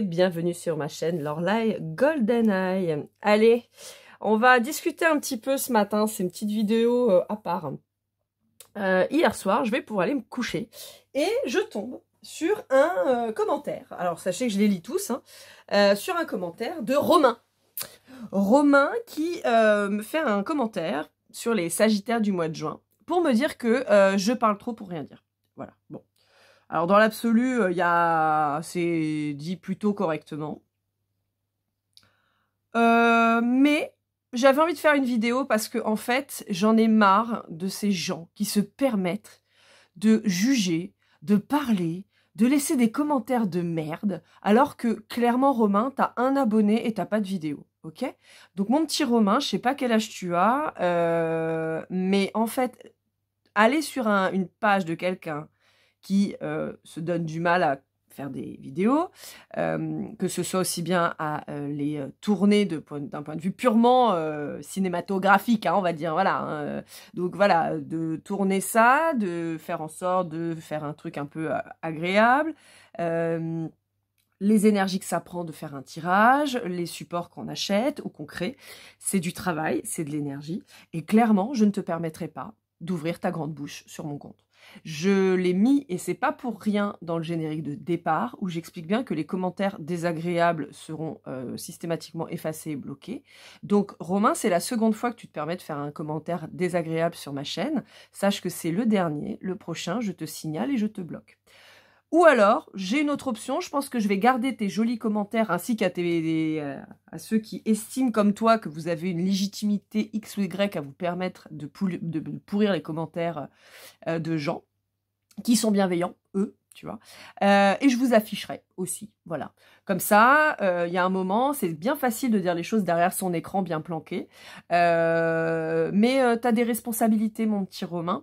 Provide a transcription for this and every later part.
bienvenue sur ma chaîne golden eye. Allez, on va discuter un petit peu ce matin, c'est une petite vidéo euh, à part. Euh, hier soir, je vais pour aller me coucher et je tombe sur un euh, commentaire. Alors sachez que je les lis tous, hein. sur un commentaire de Romain. Romain qui me fait un commentaire sur les Sagittaires du mois de juin pour me dire que je parle trop pour rien dire. Voilà, bon. Alors dans l'absolu, euh, il y c'est dit plutôt correctement. Euh, mais j'avais envie de faire une vidéo parce que en fait, j'en ai marre de ces gens qui se permettent de juger, de parler, de laisser des commentaires de merde, alors que clairement Romain, t'as un abonné et t'as pas de vidéo. Ok Donc mon petit Romain, je sais pas quel âge tu as, euh, mais en fait, aller sur une page de quelqu'un qui euh, se donnent du mal à faire des vidéos, euh, que ce soit aussi bien à euh, les tourner d'un point de vue purement cinématographique, hein, on va dire, voilà. Hein, donc voilà, de tourner ça, de faire en sorte de faire un truc un peu agréable. les énergies que ça prend de faire un tirage, les supports qu'on achète ou qu'on crée, c'est du travail, c'est de l'énergie. Et clairement, je ne te permettrai pas d'ouvrir ta grande bouche sur mon compte. Je l'ai mis, et c'est pas pour rien, dans le générique de départ, où j'explique bien que les commentaires désagréables seront euh, systématiquement effacés et bloqués. Donc, Romain, c'est la seconde fois que tu te permets de faire un commentaire désagréable sur ma chaîne. Sache que c'est le dernier, le prochain, je te signale et je te bloque. Ou alors, j'ai une autre option, je pense que je vais garder tes jolis commentaires ainsi qu'à euh, à ceux qui estiment comme toi que vous avez une légitimité X ou Y à vous permettre de, pourrir les commentaires euh, de gens qui sont bienveillants, eux, tu vois. Euh, et je vous afficherai aussi, voilà. Comme ça, il y a un moment, c'est bien facile de dire les choses derrière son écran bien planqué. mais tu as des responsabilités, mon petit Romain.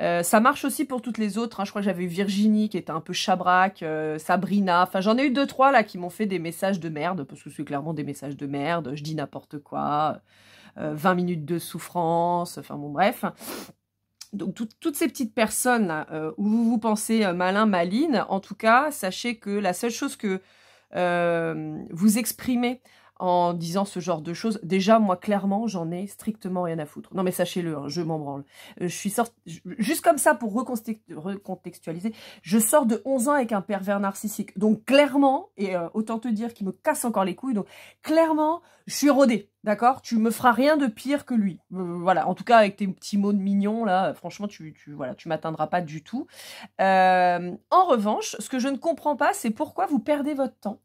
Euh, ça marche aussi pour toutes les autres. Hein. Je crois que j'avais eu Virginie qui était un peu chabrac, euh, Sabrina. Enfin, j'en ai eu deux, trois là qui m'ont fait des messages de merde, parce que c'est clairement des messages de merde. Je dis n'importe quoi. 20 euh, minutes de souffrance. Enfin, bon, bref. Donc, toutes ces petites personnes où vous vous pensez malin, maline, en tout cas, sachez que la seule chose que vous exprimez, en disant ce genre de choses. Déjà, moi, clairement, j'en ai strictement rien à foutre. Non, mais sachez-le, hein, je m'en branle. Euh, je suis juste comme ça pour recontextualiser. Je sors de 11 ans avec un pervers narcissique. Donc, clairement, et euh, autant te dire qu'il me casse encore les couilles, donc clairement, je suis rodée. D'accord Tu me feras rien de pire que lui. Euh, voilà, en tout cas avec tes petits mots de mignon là, franchement tu tu voilà, tu m'atteindras pas du tout. en revanche, ce que je ne comprends pas, c'est pourquoi vous perdez votre temps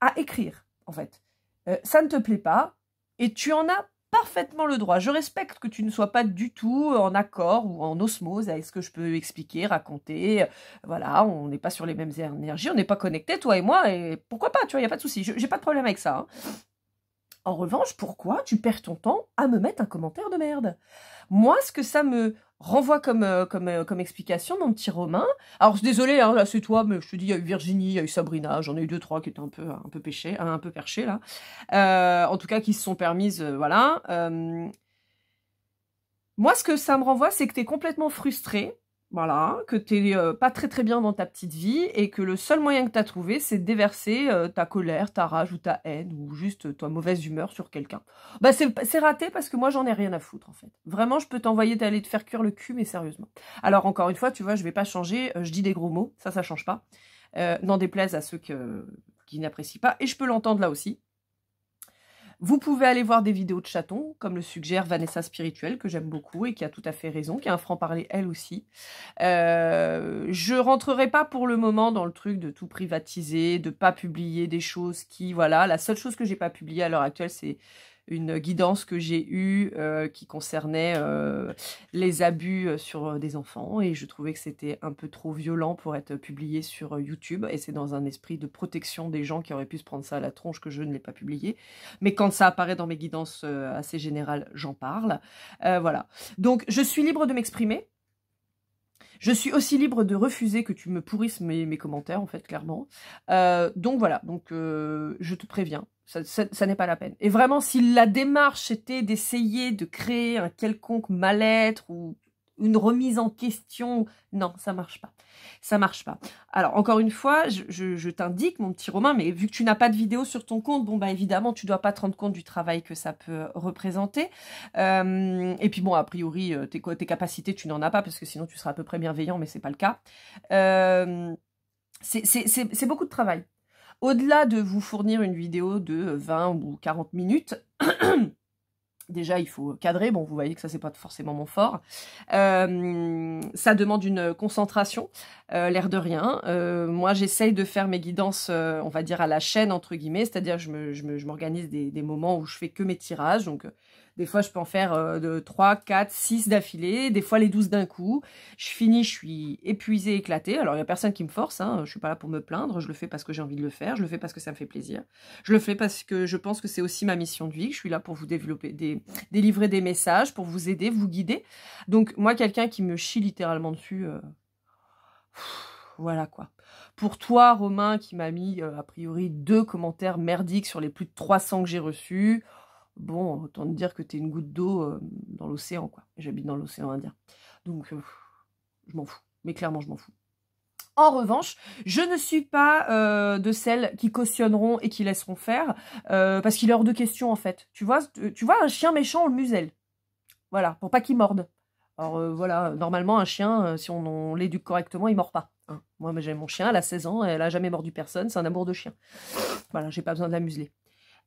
à écrire en fait. Euh, ça ne te plaît pas, et tu en as parfaitement le droit. Je respecte que tu ne sois pas du tout en accord ou en osmose avec ce que je peux expliquer, raconter. Voilà, on n'est pas sur les mêmes énergies, on n'est pas connecté toi et moi, et pourquoi pas, tu il n'y a pas de souci, n'ai pas de problème avec ça. Hein. En revanche, pourquoi tu perds ton temps à me mettre un commentaire de merde Moi, ce que ça me renvoie comme, euh, comme, euh, comme explication, mon petit Romain. Alors, je suis hein, là, c'est toi, mais je te dis, il y a eu Virginie, il y a eu Sabrina, j'en ai eu deux, trois qui étaient un peu, un peu pêchés un peu perchés, là. Euh, en tout cas, qui se sont permises, voilà. moi, ce que ça me renvoie, c'est que tu es complètement frustré voilà, que t'es euh, pas très très bien dans ta petite vie et que le seul moyen que t'as trouvé, c'est de déverser euh, ta colère, ta rage ou ta haine ou juste ta mauvaise humeur sur quelqu'un. Bah c'est raté parce que moi j'en ai rien à foutre en fait. Vraiment, je peux t'envoyer d'aller te faire cuire le cul, mais sérieusement. Alors encore une fois, tu vois, je vais pas changer, euh, je dis des gros mots, ça ça change pas. N'en déplaise à ceux qui n'apprécient pas et je peux l'entendre là aussi. Vous pouvez aller voir des vidéos de chatons, comme le suggère Vanessa Spirituelle, que j'aime beaucoup et qui a tout à fait raison, qui a un franc-parler elle aussi. Euh, je rentrerai pas pour le moment dans le truc de tout privatiser, de pas publier des choses qui, voilà, la seule chose que j'ai pas publiée à l'heure actuelle, c'est une guidance que j'ai eue euh, qui concernait euh, les abus euh, sur des enfants et je trouvais que c'était un peu trop violent pour être publié sur YouTube et c'est dans un esprit de protection des gens qui auraient pu se prendre ça à la tronche que je ne l'ai pas publié. Mais quand ça apparaît dans mes guidances assez générales, j'en parle. voilà. Donc je suis libre de m'exprimer. Je suis aussi libre de refuser que tu me pourrisses mes, commentaires, en fait, clairement. Euh, donc voilà, donc euh, je te préviens, ça, ça n'est pas la peine. Et vraiment, si la démarche était d'essayer de créer un quelconque mal-être ou une remise en question. Non, ça marche pas. Ça marche pas. Alors, encore une fois, je, t'indique, mon petit Romain, mais vu que tu n'as pas de vidéo sur ton compte, bon, bah évidemment, tu ne dois pas te rendre compte du travail que ça peut représenter. Euh, et puis, bon, a priori, euh, tes, capacités, tu n'en as pas, parce que sinon, tu seras à peu près bienveillant, mais ce n'est pas le cas. Euh, c'est beaucoup de travail. Au-delà de vous fournir une vidéo de 20 ou 40 minutes, Déjà, il faut cadrer. Bon, vous voyez que ça, c'est pas forcément mon fort. Euh, ça demande une concentration, euh, l'air de rien. Euh, moi, j'essaye de faire mes guidances, on va dire, à la chaîne, entre guillemets. C'est-à-dire, je m'organise me, je des, des, moments où je fais que mes tirages. Donc, des fois, je peux en faire euh, de 3, 4, 6 d'affilée. Des fois, les 12 d'un coup. Je finis, je suis épuisée, éclatée. Alors, il n'y a personne qui me force. Hein. Je ne suis pas là pour me plaindre. Je le fais parce que j'ai envie de le faire. Je le fais parce que ça me fait plaisir. Je le fais parce que je pense que c'est aussi ma mission de vie. Je suis là pour vous développer, délivrer des messages, pour vous aider, vous guider. Donc, moi, quelqu'un qui me chie littéralement dessus... Euh, voilà quoi. Pour toi, Romain, qui m'a mis euh, a priori deux commentaires merdiques sur les plus de 300 que j'ai reçus, bon, autant te dire que tu es une goutte d'eau euh, dans l'océan, quoi. J'habite dans l'océan Indien. Donc, euh, je m'en fous. Mais clairement, je m'en fous. En revanche, je ne suis pas euh, de celles qui cautionneront et qui laisseront faire, parce qu'il est hors de question, en fait. Tu vois, tu vois un chien méchant, on le muselle. Voilà, pour pas qu'il morde. Alors voilà, normalement, un chien, si on, l'éduque correctement, il mord pas. Hein. Moi, j'ai mon chien, elle a 16 ans, elle a jamais mordu personne, c'est un amour de chien. Voilà, j'ai pas besoin de la museler.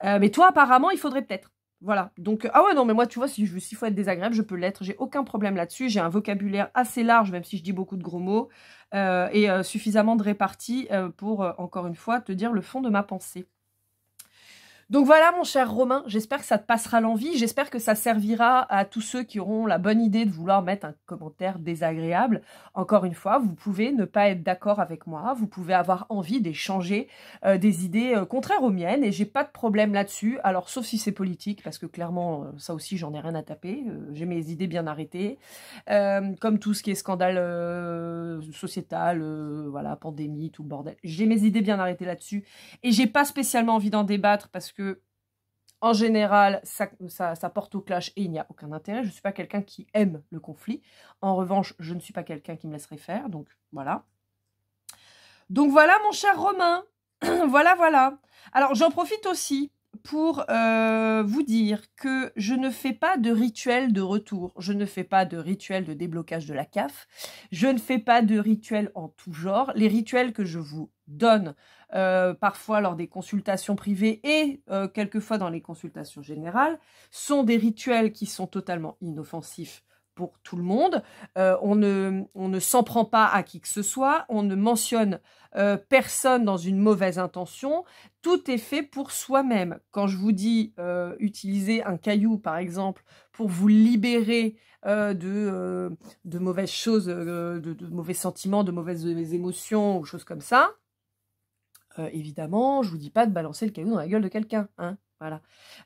mais toi, apparemment, il faudrait peut-être. Voilà. Donc, ah ouais, non, mais moi, tu vois, si je s'il faut être désagréable, je peux l'être. J'ai aucun problème là-dessus. J'ai un vocabulaire assez large, même si je dis beaucoup de gros mots, euh, et euh, suffisamment de répartis euh, pour, encore une fois, te dire le fond de ma pensée. Donc voilà, mon cher Romain, j'espère que ça te passera l'envie, j'espère que ça servira à tous ceux qui auront la bonne idée de vouloir mettre un commentaire désagréable. Encore une fois, vous pouvez ne pas être d'accord avec moi, vous pouvez avoir envie d'échanger euh, des idées euh, contraires aux miennes, et j'ai pas de problème là-dessus, alors sauf si c'est politique, parce que clairement, euh, ça aussi, j'en ai rien à taper, j'ai mes idées bien arrêtées, comme tout ce qui est scandale sociétal, voilà, pandémie, tout le bordel. J'ai mes idées bien arrêtées là-dessus, et j'ai pas spécialement envie d'en débattre, parce que en général, ça, porte au clash et il n'y a aucun intérêt. Je ne suis pas quelqu'un qui aime le conflit. En revanche, je ne suis pas quelqu'un qui me laisserait faire. Donc voilà. Donc voilà, mon cher Romain. voilà, voilà. Alors j'en profite aussi pour euh, vous dire que je ne fais pas de rituel de retour, je ne fais pas de rituel de déblocage de la CAF, je ne fais pas de rituel en tout genre. Les rituels que je vous donne euh, parfois lors des consultations privées et euh, quelquefois dans les consultations générales, sont des rituels qui sont totalement inoffensifs pour tout le monde. Euh, on ne, s'en prend pas à qui que ce soit, on ne mentionne personne dans une mauvaise intention. Tout est fait pour soi-même. Quand je vous dis utiliser un caillou, par exemple, pour vous libérer de, de mauvaises choses, de, mauvais sentiments, de mauvaises émotions ou choses comme ça, euh, évidemment, je vous dis pas de balancer le caillou dans la gueule de quelqu'un. Hein voilà.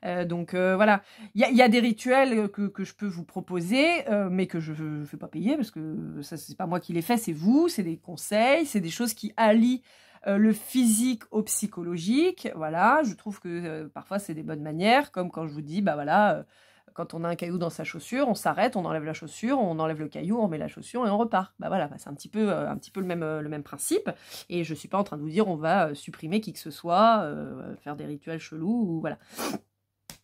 Euh, donc euh, voilà, il y, a des rituels que, je peux vous proposer, mais que je ne fais pas payer parce que ça c'est pas moi qui les fais, c'est vous, c'est des conseils, c'est des choses qui allient le physique au psychologique. Voilà, je trouve que parfois c'est des bonnes manières, comme quand je vous dis, bah voilà, quand on a un caillou dans sa chaussure, on s'arrête, on enlève la chaussure, on enlève le caillou, on met la chaussure et on repart. Bah voilà, bah, c'est un petit peu, euh, un petit peu le, même, euh, le même principe. Et je suis pas en train de vous dire on va euh, supprimer qui que ce soit, faire des rituels chelous, ou voilà.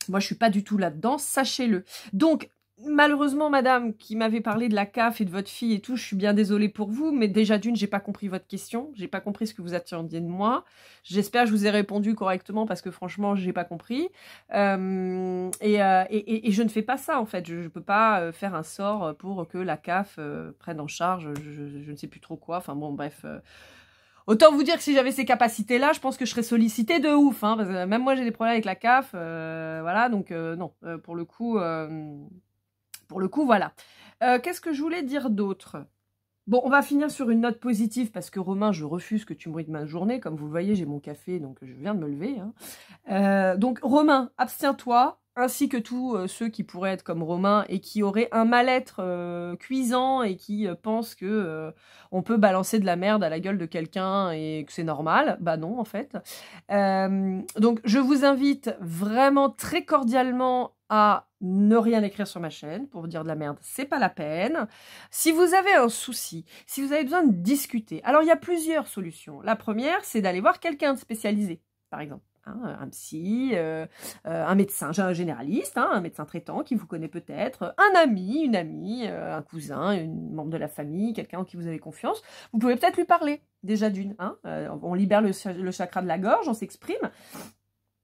Moi, je suis pas du tout là-dedans, sachez-le. Donc, malheureusement, madame, qui m'avait parlé de la CAF et de votre fille et tout, je suis bien désolée pour vous, mais déjà d'une, j'ai pas compris votre question, j'ai pas compris ce que vous attendiez de moi. J'espère que je vous ai répondu correctement parce que franchement, j'ai pas compris. Euh, euh, et, je ne fais pas ça en fait, je, ne peux pas euh, faire un sort pour que la CAF prenne en charge, je, ne sais plus trop quoi. Enfin bon, bref. Autant vous dire que si j'avais ces capacités-là, je pense que je serais sollicitée de ouf. Hein, même moi, j'ai des problèmes avec la CAF. voilà, donc non, pour le coup, pour le coup, voilà. Euh, qu'est-ce que je voulais dire d'autre Bon, on va finir sur une note positive parce que Romain, je refuse que tu me de ma journée. Comme vous le voyez, j'ai mon café, donc je viens de me lever. Hein. Euh, donc Romain, abstiens-toi, ainsi que tous euh, ceux qui pourraient être comme Romain et qui auraient un mal-être cuisant et qui pensent que on peut balancer de la merde à la gueule de quelqu'un et que c'est normal. Bah non, en fait. donc je vous invite vraiment très cordialement à ne rien écrire sur ma chaîne pour vous dire de la merde, c'est pas la peine. Si vous avez un souci, si vous avez besoin de discuter, alors il y a plusieurs solutions. La première, c'est d'aller voir quelqu'un de spécialisé, par exemple. Hein, un psy, euh, euh, un médecin, un généraliste, hein, un médecin traitant qui vous connaît peut-être, un ami, une amie, euh, un cousin, un membre de la famille, quelqu'un en qui vous avez confiance, vous pouvez peut-être lui parler déjà d'une. Hein, on libère le, chakra de la gorge, on s'exprime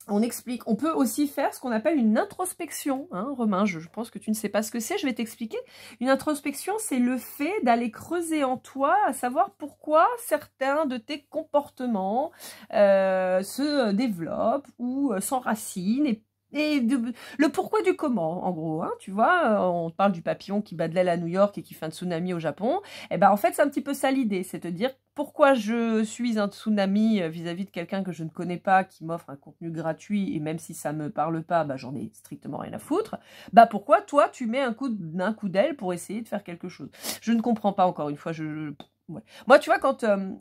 on explique. On peut aussi faire ce qu'on appelle une introspection. Hein, Romain, je, pense que tu ne sais pas ce que c'est, je vais t'expliquer. Une introspection, c'est le fait d'aller creuser en toi, à savoir pourquoi certains de tes comportements euh, se développent ou euh, s'enracinent et et le pourquoi du comment, en gros. Hein, tu vois, euh, on parle du papillon qui bat de l'aile à New York et qui fait un tsunami au Japon. Et eh ben en fait, c'est un petit peu ça l'idée, c'est de dire pourquoi je suis un tsunami euh, vis-à-vis de quelqu'un que je ne connais pas, qui m'offre un contenu gratuit, et même si ça ne me parle pas, bah, j'en ai strictement rien à foutre. Bah pourquoi toi, tu mets un coup d'aile pour essayer de faire quelque chose Je ne comprends pas, encore une fois, je, Moi, tu vois, quand euh,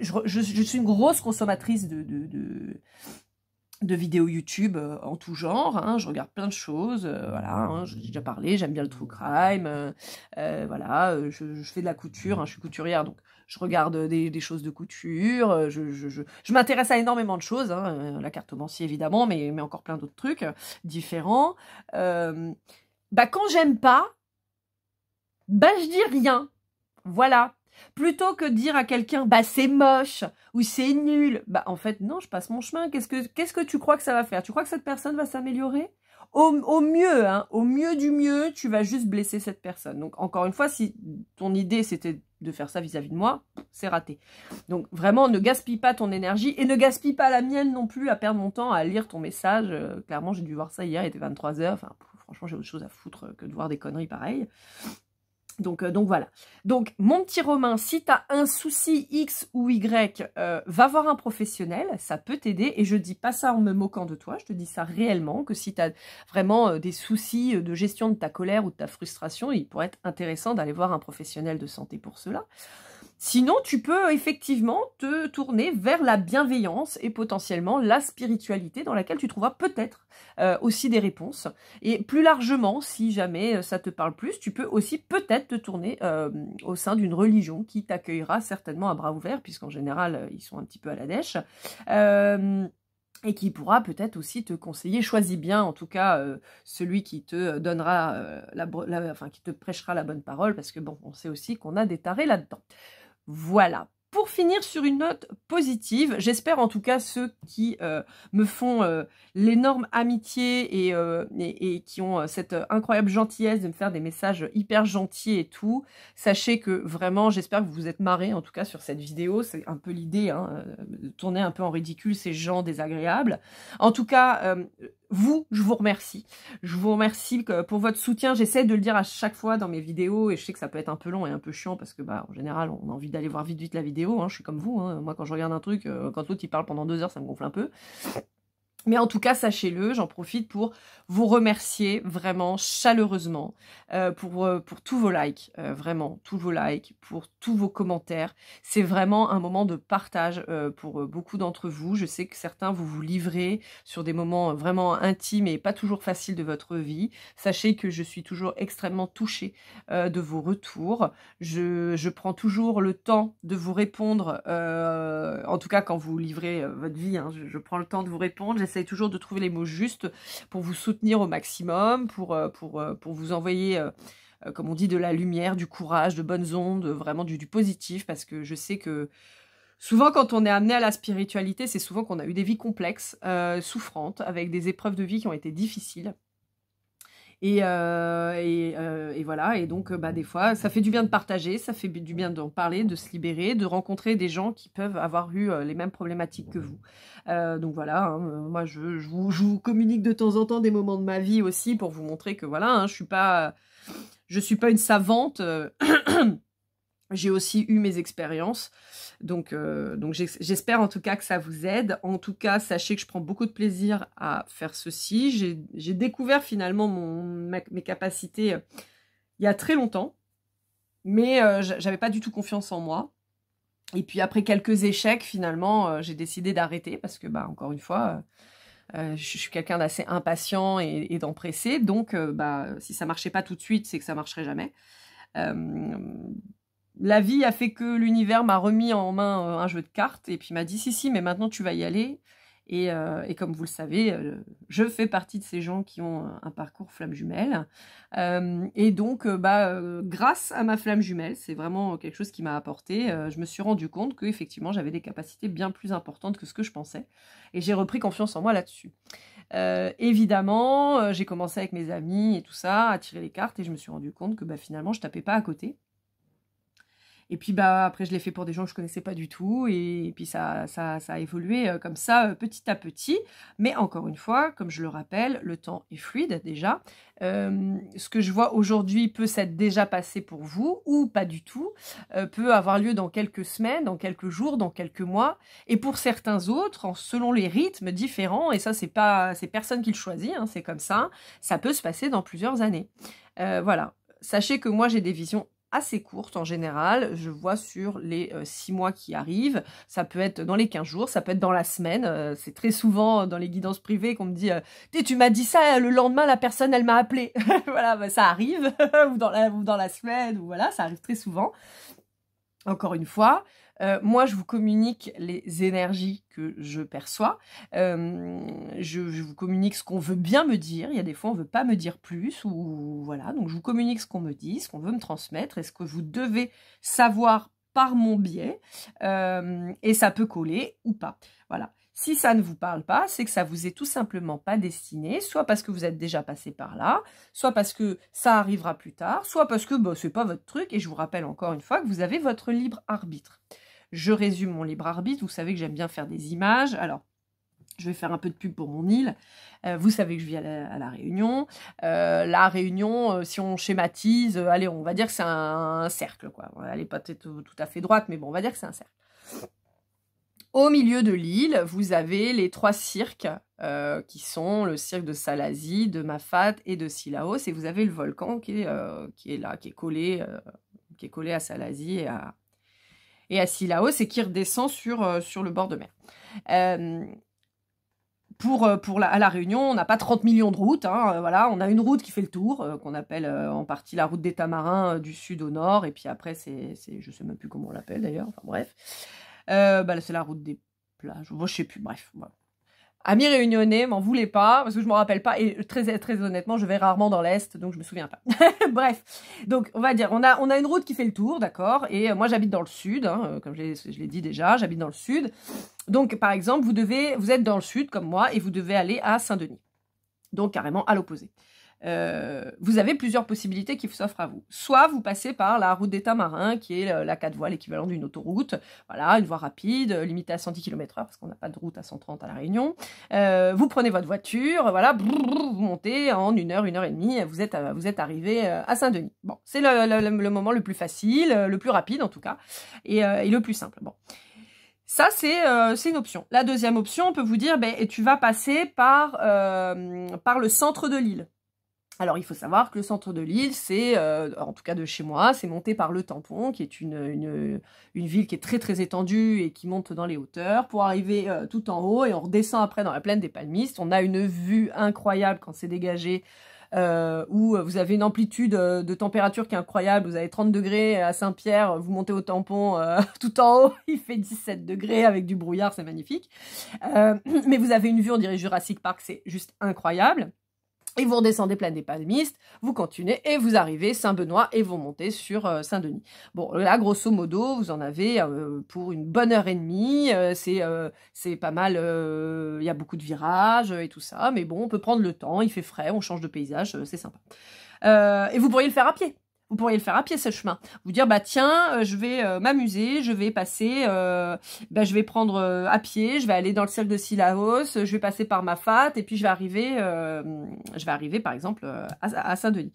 je, suis une grosse consommatrice de, de, de vidéos YouTube euh, en tout genre. Hein. je regarde plein de choses. Euh, voilà, hein. j'ai déjà parlé. J'aime bien le true crime. Euh, voilà, je, fais de la couture. Hein, je suis couturière, donc je regarde des, choses de couture. je, m'intéresse à énormément de choses. la cartomancie évidemment, mais, mais encore plein d'autres trucs différents. bah quand j'aime pas, bah je dis rien. Voilà, Plutôt que de dire à quelqu'un, bah c'est moche ou c'est nul, bah en fait non, je passe mon chemin. Qu'est-ce que qu'est-ce que tu crois que ça va faire Tu crois que cette personne va s'améliorer au, au, mieux, hein, au mieux du mieux, tu vas juste blesser cette personne. Donc encore une fois, si ton idée c'était de faire ça vis-à-vis de moi, c'est raté. Donc vraiment, ne gaspille pas ton énergie et ne gaspille pas la mienne non plus à perdre mon temps à lire ton message. Euh, clairement, j'ai dû voir ça hier, il était 23h. Enfin, franchement, j'ai autre chose à foutre que de voir des conneries pareilles. Euh, donc, voilà. Donc mon petit Romain, si tu as un souci X ou Y, euh, va voir un professionnel, ça peut t'aider. Et je dis pas ça en me moquant de toi, je te dis ça réellement, que si tu as vraiment euh, des soucis de gestion de ta colère ou de ta frustration, il pourrait être intéressant d'aller voir un professionnel de santé pour cela. Sinon, tu peux effectivement te tourner vers la bienveillance et potentiellement la spiritualité dans laquelle tu trouveras peut-être euh, aussi des réponses. Et plus largement, si jamais euh, ça te parle plus, tu peux aussi peut-être te tourner euh, au sein d'une religion qui t'accueillera certainement à bras ouverts, puisqu'en général, ils sont un petit peu à la dèche. et qui pourra peut-être aussi te conseiller. Choisis bien, en tout cas, celui qui te donnera, la, enfin, qui te prêchera la bonne parole, parce que bon, on sait aussi qu'on a des tarés là-dedans. Voilà. Pour finir sur une note positive, j'espère en tout cas ceux qui euh, me font euh, l'énorme amitié euh, et, et, qui ont cette incroyable gentillesse de me faire des messages hyper gentils et tout, sachez que vraiment j'espère que vous vous êtes marrés en tout cas sur cette vidéo, c'est un peu l'idée, hein, tourner un peu en ridicule ces gens désagréables. En tout cas vous, je vous remercie. Je vous remercie pour votre soutien. J'essaie de le dire à chaque fois dans mes vidéos et je sais que ça peut être un peu long et un peu chiant parce que, bah, en général, on a envie d'aller voir vite vite la vidéo. Hein. Je suis comme vous. Hein. Moi, quand je regarde un truc, euh, quand l'autre il parle pendant deux heures, ça me gonfle un peu. Mais en tout cas, sachez-le, j'en profite pour vous remercier vraiment chaleureusement euh, pour, euh, pour tous vos likes, euh, vraiment, tous vos likes, pour tous vos commentaires. C'est vraiment un moment de partage pour beaucoup d'entre vous. Je sais que certains, vous vous livrez sur des moments vraiment intimes et pas toujours faciles de votre vie. Sachez que je suis toujours extrêmement touchée de vos retours. Je, prends toujours le temps de vous répondre, en tout cas quand vous livrez votre vie, hein. je, prends le temps de vous répondre toujours de trouver les mots justes pour vous soutenir au maximum, pour, euh, pour, euh, pour vous envoyer, euh, comme on dit, de la lumière, du courage, de bonnes ondes, vraiment du, du positif, parce que je sais que souvent quand on est amené à la spiritualité, c'est souvent qu'on a eu des vies complexes, souffrantes, avec des épreuves de vie qui ont été difficiles. Euh, euh, et, voilà, et donc euh, bah, des fois, ça fait du bien de partager, ça fait du bien d'en parler, de se libérer, de rencontrer des gens qui peuvent avoir eu les mêmes problématiques que vous. donc voilà, hein, moi je, vous, communique de temps en temps des moments de ma vie aussi pour vous montrer que voilà, hein, je suis suis pas une savante. J'ai aussi eu mes expériences, donc, euh, donc j'espère en tout cas que ça vous aide. En tout cas, sachez que je prends beaucoup de plaisir à faire ceci. J'ai découvert finalement mon, mes capacités euh, il y a très longtemps, mais euh, je j'avais pas du tout confiance en moi. Et puis après quelques échecs, finalement, j'ai décidé d'arrêter parce que, bah, encore une fois, je suis quelqu'un d'assez impatient et, d'empressé, donc bah, si ça marchait pas tout de suite, c'est que ça marcherait jamais la vie a fait que l'univers m'a remis en main euh, un jeu de cartes et puis m'a dit si si mais maintenant tu vas y aller et, euh, comme vous le savez euh, je fais partie de ces gens qui ont un parcours flamme jumelle et donc bah grâce à ma flamme jumelle c'est vraiment quelque chose qui m'a apporté je me suis rendu compte que effectivement j'avais des capacités bien plus importantes que ce que je pensais et j'ai repris confiance en moi là-dessus évidemment, j'ai commencé avec mes amis et tout ça à tirer les cartes et je me suis rendu compte que bah, finalement je tapais pas à côté et puis bah après je l'ai fait pour des gens que je connaissais pas du tout et, puis ça, ça, ça a évolué euh, comme ça euh, petit à petit. Mais encore une fois, comme je le rappelle, le temps est fluide déjà. Euh, ce que je vois aujourd'hui peut s'être déjà passé pour vous ou pas du tout, peut avoir lieu dans quelques semaines, dans quelques jours, dans quelques mois. Et pour certains autres, selon les rythmes différents, et ça c'est pas c'est personne qui le choisit, hein, c'est comme ça, ça peut se passer dans plusieurs années. voilà. Sachez que moi j'ai des visions assez courte en général. Je vois sur les euh, six mois qui arrivent. Ça peut être dans les 15 jours, ça peut être dans la semaine. Euh, c'est très souvent dans les guidances privées qu'on me dit euh, Tu m'as dit ça, le lendemain, la personne, elle m'a appelé. voilà, bah, ça arrive, ou, dans la, ou dans la semaine, ou voilà, ça arrive très souvent. Encore une fois, euh, moi, je vous communique les énergies que je perçois. Euh, je, vous communique ce qu'on veut bien me dire. Il y a des fois, on ne veut pas me dire plus. ou voilà. Donc, je vous communique ce qu'on me dit, ce qu'on veut me transmettre et ce que vous devez savoir par mon biais. Euh, et ça peut coller ou pas. Voilà. Si ça ne vous parle pas, c'est que ça vous est tout simplement pas destiné, soit parce que vous êtes déjà passé par là, soit parce que ça arrivera plus tard, soit parce que bah, ce n'est pas votre truc, et je vous rappelle encore une fois que vous avez votre libre arbitre je résume mon libre arbitre. Vous savez que j'aime bien faire des images. Alors, je vais faire un peu de pub pour mon île. Euh, vous savez que je vis à la, Réunion. la Réunion, euh, euh, si on schématise, allez, on va dire que c'est un, cercle, quoi. Elle n'est pas tout à fait droite, mais bon, on va dire que c'est un cercle. Au milieu de l'île, vous avez les trois cirques qui sont le cirque de Salazie, de Mafat et de Silaos. Et vous avez le volcan qui est, qui est là, qui est collé, qui est collé à Salazie et à, et assis là-haut, c'est qu'il redescend sur, euh, sur le bord de mer. Euh, pour, euh, pour la, à La Réunion, on n'a pas 30 millions de routes. Hein, voilà, on a une route qui fait le tour, qu'on appelle en partie la route des Tamarins du sud au nord. Et puis après, c'est, je ne sais même plus comment on l'appelle d'ailleurs. Enfin bref. Bah, c'est la route des plages. je je sais plus. Bref. Voilà. Amis réunionnais m'en voulait pas, parce que je me rappelle pas, et très, très honnêtement, je vais rarement dans l'Est, donc je me souviens pas. Bref. Donc, on va dire, on a, on a une route qui fait le tour, d'accord, et euh, moi j'habite dans le Sud, hein, euh, comme je l'ai dit déjà, j'habite dans le Sud. Donc, par exemple, vous devez, vous êtes dans le Sud, comme moi, et vous devez aller à Saint-Denis. Donc, carrément à l'opposé. Euh, vous avez plusieurs possibilités qui s'offrent à vous. Soit vous passez par la route d'État marin, qui est euh, la 4 voies, l'équivalent d'une autoroute, voilà, une voie rapide, euh, limitée à 110 km/h, parce qu'on n'a pas de route à 130 à La Réunion. vous prenez votre voiture, voilà, vous montez en une heure, une heure et demie, vous êtes, vous êtes arrivé à Saint-Denis. Bon, c'est le, moment le plus facile, le plus rapide en tout cas, et, le plus simple. Bon. Ça, c'est c'est une option. La deuxième option, on peut vous dire, ben, tu vas passer par, par le centre de l'île. Alors il faut savoir que le centre de l'île, c'est, euh, en tout cas de chez moi, c'est monté par le Tampon, qui est une, ville qui est très très étendue et qui monte dans les hauteurs pour arriver euh, tout en haut et on redescend après dans la plaine des palmistes. On a une vue incroyable quand c'est dégagé. Euh, où vous avez une amplitude de température qui est incroyable, vous avez 30 degrés à Saint-Pierre, vous montez au tampon tout en haut, il fait 17 degrés avec du brouillard, c'est magnifique. mais vous avez une vue, on dirait Jurassic Park, c'est juste incroyable. Et vous redescendez plein des palmistes, vous continuez et vous arrivez Saint-Benoît et vous montez sur euh, Saint-Denis. Bon, là, grosso modo, vous en avez euh, pour une bonne heure et demie. Euh, c'est c'est pas mal, il y a beaucoup de virages et tout ça. Mais bon, on peut prendre le temps, il fait frais, on change de paysage, c'est sympa. et vous pourriez le faire à pied. Vous pourriez le faire à pied ce chemin. Vous dire bah tiens, euh, je vais euh, m'amuser, je vais passer, euh, bah, je vais prendre à pied, je vais aller dans le cercle de Sillaos, je vais passer par ma fate, et puis je vais arriver, je vais arriver par exemple à, Saint-Denis.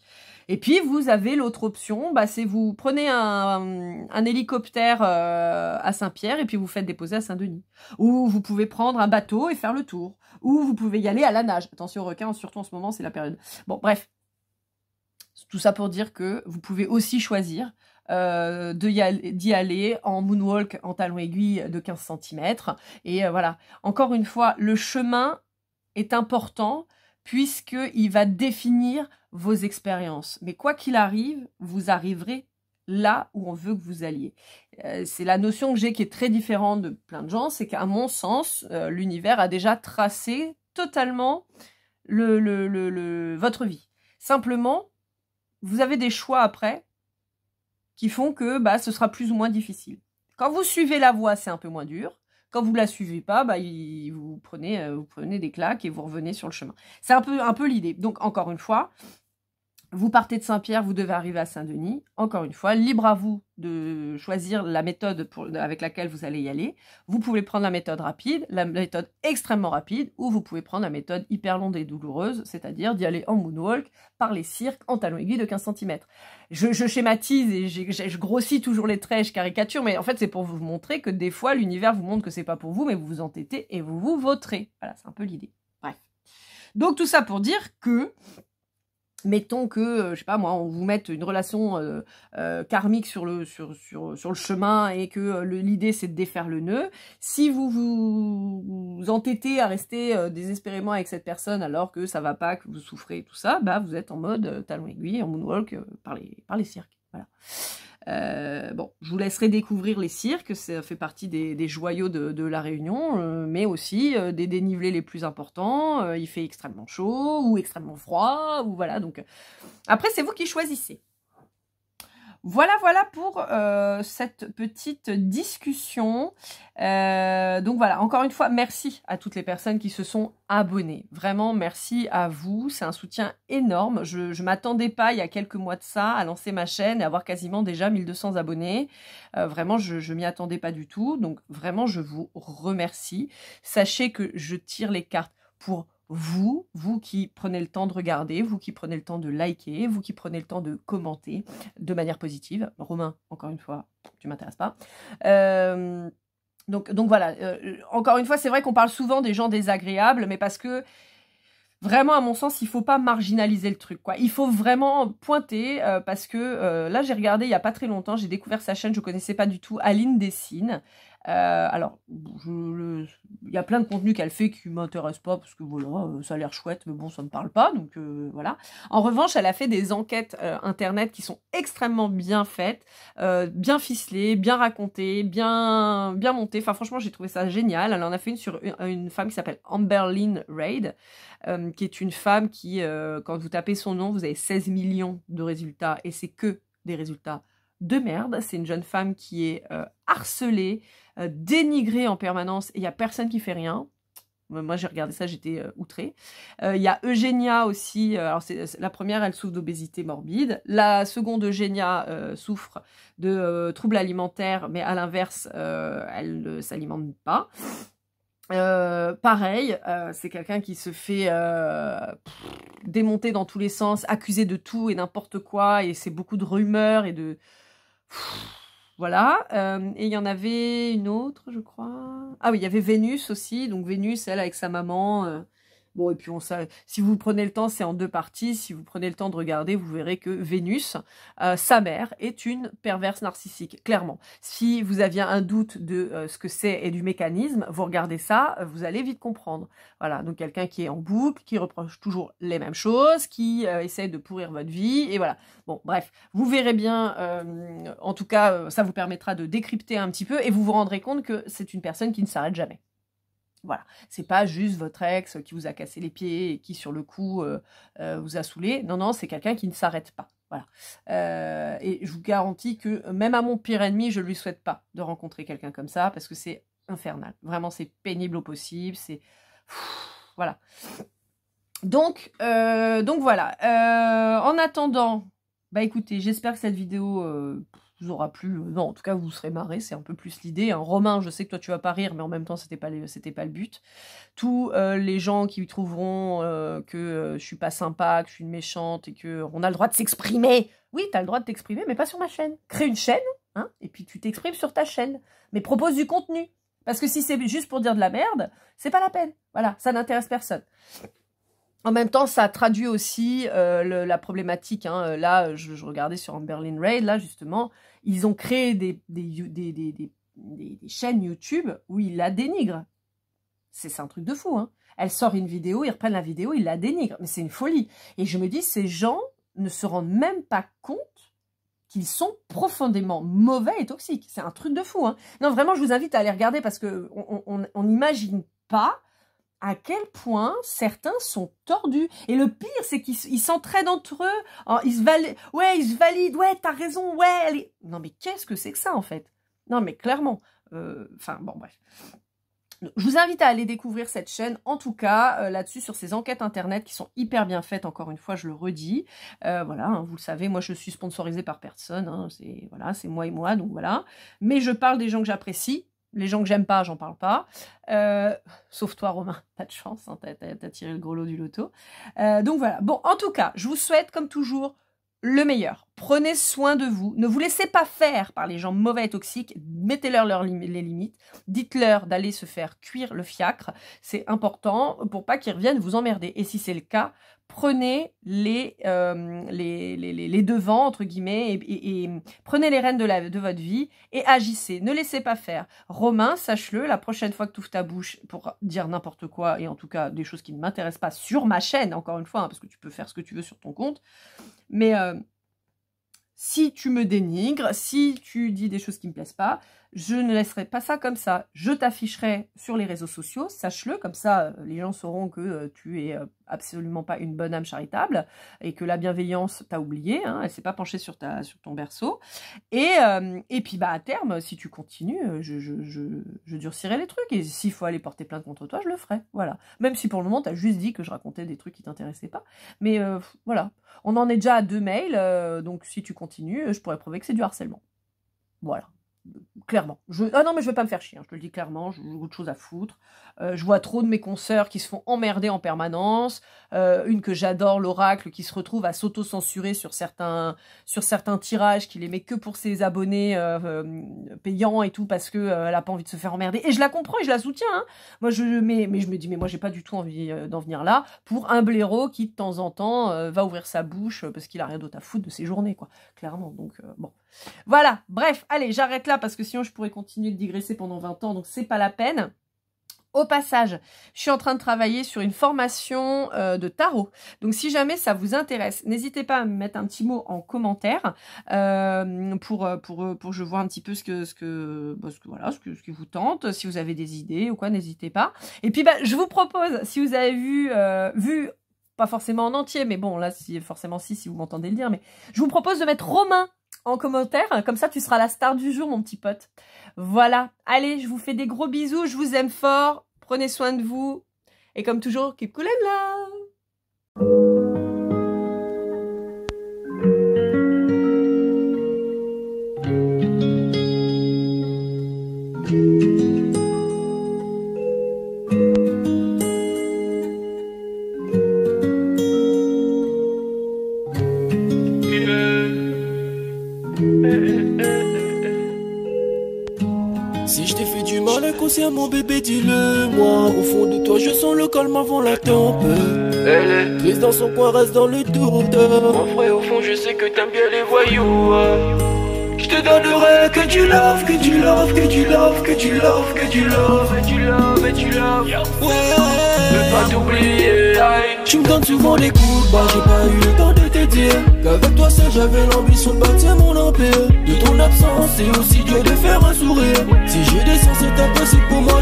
Et puis vous avez l'autre option, bah, c'est vous prenez un, hélicoptère à Saint-Pierre et puis vous faites déposer à Saint-Denis. Ou vous pouvez prendre un bateau et faire le tour. Ou vous pouvez y aller à la nage. Attention requins, surtout en ce moment c'est la période. Bon bref, tout ça pour dire que vous pouvez aussi choisir euh, d'y aller, en moonwalk en talons aiguilles de 15 cm. Et euh, voilà, encore une fois, le chemin est important puisqu'il va définir vos expériences. Mais quoi qu'il arrive, vous arriverez là où on veut que vous alliez. Euh, c'est la notion que j'ai qui est très différente de plein de gens, c'est qu'à mon sens, l'univers a déjà tracé totalement le, le, le, votre vie. Simplement, vous avez des choix après qui font que bah, ce sera plus ou moins difficile. Quand vous suivez la voie, c'est un peu moins dur. Quand vous ne la suivez pas, bah, vous, prenez, euh, vous prenez des claques et vous revenez sur le chemin. C'est un peu, un peu l'idée. Donc, encore une fois, vous partez de Saint-Pierre, vous devez arriver à Saint-Denis. Encore une fois, libre à vous de choisir la méthode avec laquelle vous allez y aller. Vous pouvez prendre la méthode rapide, la méthode extrêmement rapide, ou vous pouvez prendre la méthode hyper longue et douloureuse, c'est-à-dire d'y aller en moonwalk, par les cirques, en talons aiguilles de 15 cm. Je, schématise et je, grossis toujours les traits, je caricature, mais en fait, c'est pour vous montrer que des fois, l'univers vous montre que c'est pas pour vous, mais vous vous entêtez et vous vous voterez. Voilà, c'est un peu l'idée. Bref. Donc, tout ça pour dire que mettons que, euh, je sais pas moi, on vous mette une relation euh, euh, karmique sur le, sur, sur, le chemin et que l'idée c'est de défaire le nœud. Si vous, vous entêtez à rester désespérément avec cette personne alors que ça va pas, que vous souffrez et tout ça, bah vous êtes en mode talon aiguille, en moonwalk par, les, par les cirques. Voilà. Euh, bon, je vous laisserai découvrir les cirques, ça fait partie des, joyaux de, la Réunion, euh, mais aussi euh, des dénivelés les plus importants. il fait extrêmement chaud ou extrêmement froid, ou voilà. Donc après, c'est vous qui choisissez. Voilà, voilà pour euh, cette petite discussion. Euh, donc voilà, encore une fois, merci à toutes les personnes qui se sont abonnées. Vraiment, merci à vous. C'est un soutien énorme. Je ne m'attendais pas, il y a quelques mois de ça, à lancer ma chaîne et avoir quasiment déjà 1200 abonnés. Euh, vraiment, je ne m'y attendais pas du tout. Donc vraiment, je vous remercie. Sachez que je tire les cartes pour vous, vous qui prenez le temps de regarder, vous qui prenez le temps de liker, vous qui prenez le temps de commenter de manière positive. Romain, encore une fois, tu m'intéresses pas. Euh, donc, donc voilà, euh, encore une fois, c'est vrai qu'on parle souvent des gens désagréables, mais parce que vraiment, à mon sens, il ne faut pas marginaliser le truc. Quoi. Il faut vraiment pointer euh, parce que là, j'ai regardé il y a pas très longtemps, j'ai découvert sa chaîne, je ne connaissais pas du tout, Aline Dessine. Euh, alors, il y a plein de contenus qu'elle fait qui ne m'intéressent pas parce que voilà, euh, ça a l'air chouette, mais bon, ça ne parle pas. Donc euh, voilà. En revanche, elle a fait des enquêtes internet qui sont extrêmement bien faites, bien ficelées, bien racontées, bien, bien montées. Enfin, franchement, j'ai trouvé ça génial. Elle en a fait une sur une, femme qui s'appelle Amberlyn Raid, qui est une femme qui, quand vous tapez son nom, vous avez 16 millions de résultats et c'est que des résultats de merde. C'est une jeune femme qui est euh, harcelée, euh, dénigrée en permanence et il n'y a personne qui fait rien. Euh, moi, j'ai regardé ça, j'étais outrée. Il y a Eugénia aussi. alors, la première, elle souffre d'obésité morbide. La seconde, Eugénia, souffre de troubles alimentaires, mais à l'inverse, elle ne s'alimente pas. pareil, c'est quelqu'un qui se fait démonter dans tous les sens, accusé de tout et n'importe quoi, et c'est beaucoup de rumeurs et de, voilà. Euh, et il y en avait une autre, je crois. Ah oui, il y avait Vénus aussi. Donc Vénus, elle, avec sa maman, euh, Bon, et puis on sait. si vous prenez le temps, c'est en deux parties. Si vous prenez le temps de regarder, vous verrez que Vénus, euh, sa mère, est une perverse narcissique, clairement. Si vous aviez un doute de euh, ce que c'est et du mécanisme, vous regardez ça, euh, vous allez vite comprendre. Voilà, donc quelqu'un qui est en boucle, qui reproche toujours les mêmes choses, qui essaie de pourrir votre vie, et voilà. Bon, bref, vous verrez bien, en tout cas, ça vous permettra de décrypter un petit peu, et vous vous rendrez compte que c'est une personne qui ne s'arrête jamais. Voilà, c'est pas juste votre ex qui vous a cassé les pieds et qui sur le coup euh, euh, vous a saoulé. Non, non, c'est quelqu'un qui ne s'arrête pas. Voilà. Euh, et je vous garantis que même à mon pire ennemi, je ne lui souhaite pas de rencontrer quelqu'un comme ça parce que c'est infernal. Vraiment, c'est pénible au possible. C'est voilà. Donc, donc voilà. en attendant, bah écoutez, j'espère que cette vidéo vous aura plus... Euh, non, en tout cas, vous serez marré, c'est un peu plus l'idée. un hein. Romain, je sais que toi, tu vas pas rire, mais en même temps, c'était pas, pas le but. Tous euh, les gens qui trouveront euh, que je suis pas sympa, que je suis une méchante et que on a le droit de s'exprimer. Oui, tu as le droit de t'exprimer, mais pas sur ma chaîne. Crée une chaîne, hein, et puis tu t'exprimes sur ta chaîne. Mais propose du contenu. Parce que si c'est juste pour dire de la merde, c'est pas la peine. Voilà, ça n'intéresse personne. En même temps, ça traduit aussi la problématique. Hein. Là, je, regardais sur un Berlin Raid, là, justement, ils ont créé des, des, des, des, des chaînes YouTube où ils la dénigrent. C'est un truc de fou. Hein. Elle sort une vidéo, ils reprennent la vidéo, ils la dénigrent. Mais c'est une folie. Et je me dis, ces gens ne se rendent même pas compte qu'ils sont profondément mauvais et toxiques. C'est un truc de fou. Hein. Non, vraiment, je vous invite à aller regarder parce qu'on n'imagine pas à quel point certains sont tordus. Et le pire, c'est qu'ils s'entraident entre eux. Oh, ils se valident. Ouais, ils se valident. Ouais, t'as raison. Ouais. Non, mais qu'est-ce que c'est que ça, en fait Non, mais clairement. Euh, enfin, bon, bref. Je vous invite à aller découvrir cette chaîne, en tout cas, euh, là-dessus, sur ces enquêtes Internet qui sont hyper bien faites, encore une fois, je le redis. Euh, voilà, hein, vous le savez, moi, je suis sponsorisée par personne. Hein, c'est voilà, moi et moi, donc voilà. Mais je parle des gens que j'apprécie, les gens que j'aime pas, j'en parle pas. Euh, sauf toi, Romain, pas de chance, hein, t'as tiré le gros lot du loto. Euh, donc voilà. Bon, en tout cas, je vous souhaite, comme toujours, le meilleur. Prenez soin de vous. Ne vous laissez pas faire par les gens mauvais et toxiques. Mettez-leur les limites. Dites-leur d'aller se faire cuire le fiacre. C'est important pour pas qu'ils reviennent vous emmerder. Et si c'est le cas, prenez euh, les, les, devants, entre guillemets, et, prenez les rênes de, de votre vie et agissez. Ne laissez pas faire. Romain, sache-le, la prochaine fois que tu ouvres ta bouche pour dire n'importe quoi, et en tout cas des choses qui ne m'intéressent pas sur ma chaîne, encore une fois, hein, parce que tu peux faire ce que tu veux sur ton compte, mais euh, si tu me dénigres, si tu dis des choses qui ne me plaisent pas, je ne laisserai pas ça comme ça. Je t'afficherai sur les réseaux sociaux, sache-le, comme ça euh, les gens sauront que euh, tu es euh, absolument pas une bonne âme charitable et que la bienveillance t'a oublié, hein, elle s'est pas penchée sur, ta, sur ton berceau. Et, et puis bah à terme, si tu continues, je, durcirai les trucs et s'il faut aller porter plainte contre toi, je le ferai. Voilà. Même si pour le moment, tu as juste dit que je racontais des trucs qui t'intéressaient pas. Mais voilà, on en est déjà à deux mails, donc si tu continues, je pourrais prouver que c'est du harcèlement. Voilà clairement. Je... Ah non, mais je vais pas me faire chier, hein. je te le dis clairement, j'ai autre chose à foutre. Euh, je vois trop de mes consoeurs qui se font emmerder en permanence. Euh, une que j'adore, l'oracle, qui se retrouve à s'auto-censurer sur certains, sur certains tirages, qu'il les met que pour ses abonnés euh, payants et tout, parce que elle a pas envie de se faire emmerder. Et je la comprends et je la soutiens. Hein. Moi, je, mais, mais je me dis, mais moi, j'ai pas du tout envie d'en venir là, pour un blaireau qui, de temps en temps, va ouvrir sa bouche parce qu'il a rien d'autre à foutre de ses journées, quoi. Clairement, donc, bon. Voilà, bref, allez, j'arrête là parce que sinon je pourrais continuer de digresser pendant 20 ans, donc c'est pas la peine. Au passage, je suis en train de travailler sur une formation euh, de tarot. Donc si jamais ça vous intéresse, n'hésitez pas à me mettre un petit mot en commentaire euh, pour, euh, pour, je vois un petit peu ce que, ce que, bah, que voilà, ce que, ce qui vous tente. Si vous avez des idées ou quoi, n'hésitez pas. Et puis bah, je vous propose, si vous avez vu, vu pas forcément en entier, mais bon là si forcément si si vous m'entendez le dire, mais je vous propose de mettre Romain en commentaire. Comme ça, tu seras la star du jour, mon petit pote. Voilà. Allez, je vous fais des gros bisous. Je vous aime fort. Prenez soin de vous. Et comme toujours, keep cool and reste dans le doute Mon frère au fond je sais que t'aimes bien les voyous hein. Je te donnerai que tu loves, que tu loves, que tu loves, que tu loves, que tu loves, que tu loves, et tu loves Ouais, pas t'oublier Tu me donnes souvent les coups, bah j'ai pas eu le temps de te dire Qu'avec toi seul j'avais l'ambition de bâtir mon empire De ton absence c'est aussi dur de faire un sourire Si je descends c'est impossible pour moi de